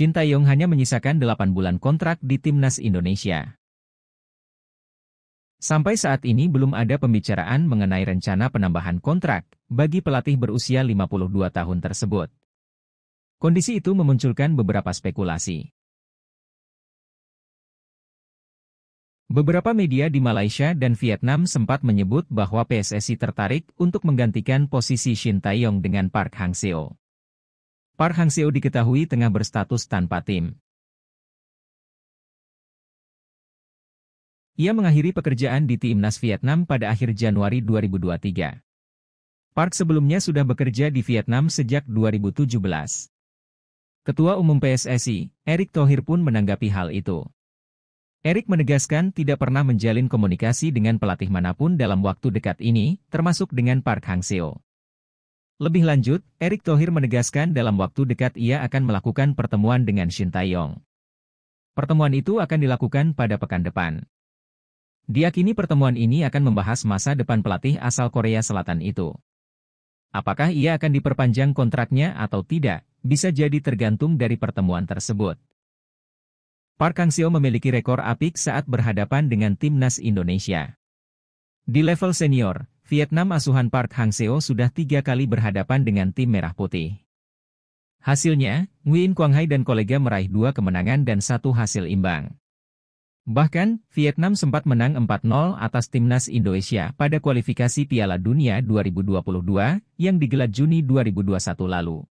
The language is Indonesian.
Shin Yong hanya menyisakan 8 bulan kontrak di Timnas Indonesia. Sampai saat ini belum ada pembicaraan mengenai rencana penambahan kontrak bagi pelatih berusia 52 tahun tersebut. Kondisi itu memunculkan beberapa spekulasi. Beberapa media di Malaysia dan Vietnam sempat menyebut bahwa PSSI tertarik untuk menggantikan posisi Shin Yong dengan Park Hang Seo. Park Hang Seo diketahui tengah berstatus tanpa tim. Ia mengakhiri pekerjaan di timnas Vietnam pada akhir Januari 2023. Park sebelumnya sudah bekerja di Vietnam sejak 2017. Ketua Umum PSSI, Erik Thohir pun menanggapi hal itu. Erik menegaskan tidak pernah menjalin komunikasi dengan pelatih manapun dalam waktu dekat ini, termasuk dengan Park Hang Seo. Lebih lanjut, Erick Thohir menegaskan dalam waktu dekat ia akan melakukan pertemuan dengan Shin Tae Yong. Pertemuan itu akan dilakukan pada pekan depan. Diakini pertemuan ini akan membahas masa depan pelatih asal Korea Selatan itu. Apakah ia akan diperpanjang kontraknya atau tidak, bisa jadi tergantung dari pertemuan tersebut. Park Kang-seo memiliki rekor apik saat berhadapan dengan timnas Indonesia. Di level senior, Vietnam asuhan Park Hang Seo sudah tiga kali berhadapan dengan tim Merah Putih. Hasilnya, Nguyen Quang Hai dan kolega meraih dua kemenangan dan satu hasil imbang. Bahkan, Vietnam sempat menang 4-0 atas timnas Indonesia pada kualifikasi Piala Dunia 2022 yang digelar Juni 2021 lalu.